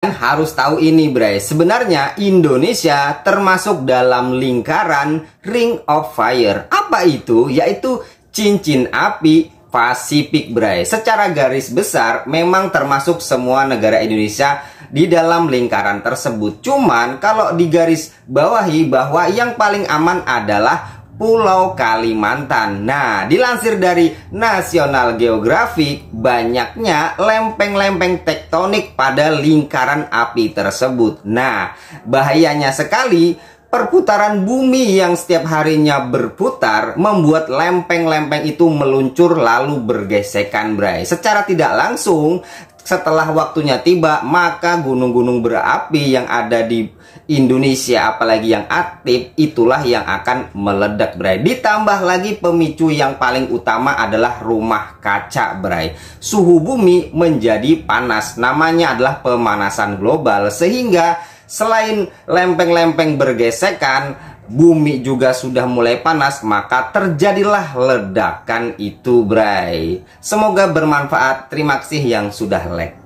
harus tahu ini Bray, sebenarnya Indonesia termasuk dalam lingkaran Ring of Fire. Apa itu? Yaitu cincin api Pasifik Bray. Secara garis besar memang termasuk semua negara Indonesia di dalam lingkaran tersebut. Cuman kalau di garis bawahi bahwa yang paling aman adalah Pulau Kalimantan. Nah, dilansir dari National Geographic, banyaknya lempeng-lempeng tektonik pada lingkaran api tersebut. Nah, bahayanya sekali perputaran bumi yang setiap harinya berputar membuat lempeng-lempeng itu meluncur lalu bergesekan, Bray. Secara tidak langsung, setelah waktunya tiba, maka gunung-gunung berapi yang ada di Indonesia, apalagi yang aktif, itulah yang akan meledak, Bray. Ditambah lagi pemicu yang paling utama adalah rumah kaca, Bray. Suhu bumi menjadi panas, namanya adalah pemanasan global, sehingga selain lempeng-lempeng bergesekan, bumi juga sudah mulai panas, maka terjadilah ledakan itu, Bray. Semoga bermanfaat. Terima kasih yang sudah like.